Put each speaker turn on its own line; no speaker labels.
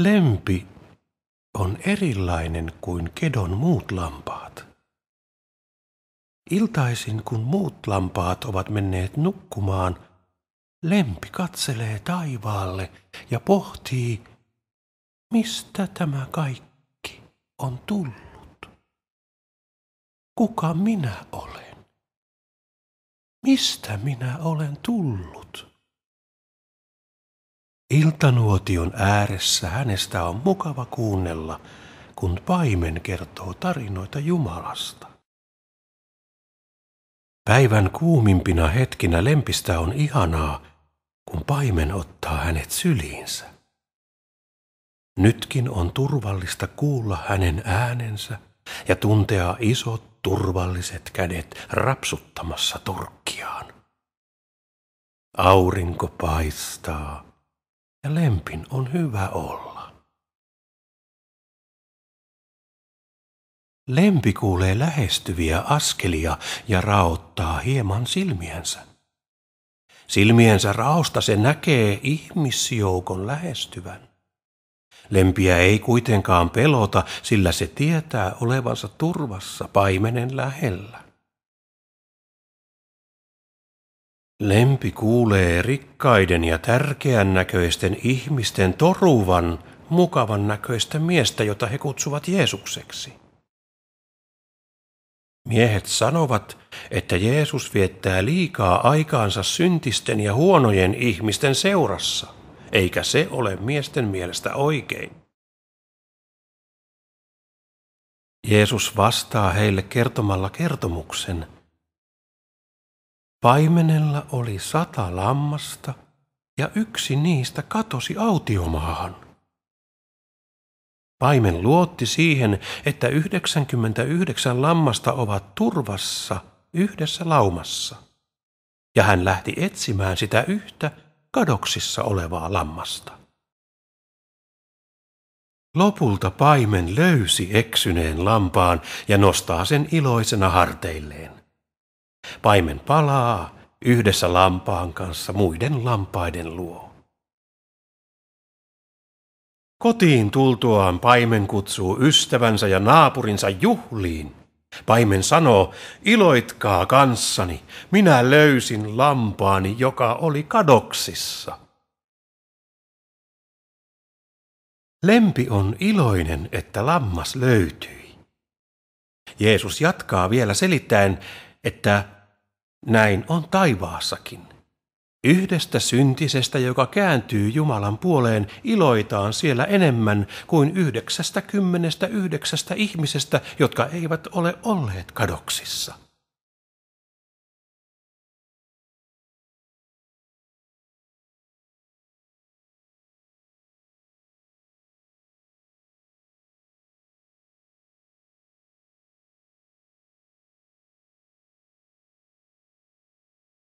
Lempi on erilainen kuin kedon muut lampaat. Iltaisin kun muut lampaat ovat menneet nukkumaan, lempi katselee taivaalle ja pohtii, mistä tämä kaikki on tullut. Kuka minä olen? Mistä minä olen tullut? Iltanuotion ääressä hänestä on mukava kuunnella, kun paimen kertoo tarinoita Jumalasta. Päivän kuumimpina hetkinä lempistä on ihanaa, kun paimen ottaa hänet syliinsä. Nytkin on turvallista kuulla hänen äänensä ja tuntea isot turvalliset kädet rapsuttamassa turkkiaan. Aurinko paistaa ja lempin on hyvä olla. Lempi kuulee lähestyviä askelia ja raottaa hieman silmiänsä. Silmiensä raosta se näkee ihmisjoukon lähestyvän. Lempiä ei kuitenkaan pelota, sillä se tietää olevansa turvassa paimenen lähellä. Lempi kuulee rikkaiden ja tärkeän näköisten ihmisten toruvan mukavan näköistä miestä, jota he kutsuvat Jeesukseksi. Miehet sanovat, että Jeesus viettää liikaa aikaansa syntisten ja huonojen ihmisten seurassa, eikä se ole miesten mielestä oikein. Jeesus vastaa heille kertomalla kertomuksen – Paimenella oli sata lammasta ja yksi niistä katosi autiomaahan. Paimen luotti siihen, että 99 lammasta ovat turvassa yhdessä laumassa. Ja hän lähti etsimään sitä yhtä kadoksissa olevaa lammasta. Lopulta paimen löysi eksyneen lampaan ja nostaa sen iloisena harteilleen. Paimen palaa yhdessä lampaan kanssa muiden lampaiden luo. Kotiin tultuaan paimen kutsuu ystävänsä ja naapurinsa juhliin. Paimen sanoo, iloitkaa kanssani, minä löysin lampaani, joka oli kadoksissa. Lempi on iloinen, että lammas löytyi. Jeesus jatkaa vielä selittäen, että näin on taivaassakin. Yhdestä syntisestä, joka kääntyy Jumalan puoleen, iloitaan siellä enemmän kuin yhdeksästä kymmenestä yhdeksästä ihmisestä, jotka eivät ole olleet kadoksissa.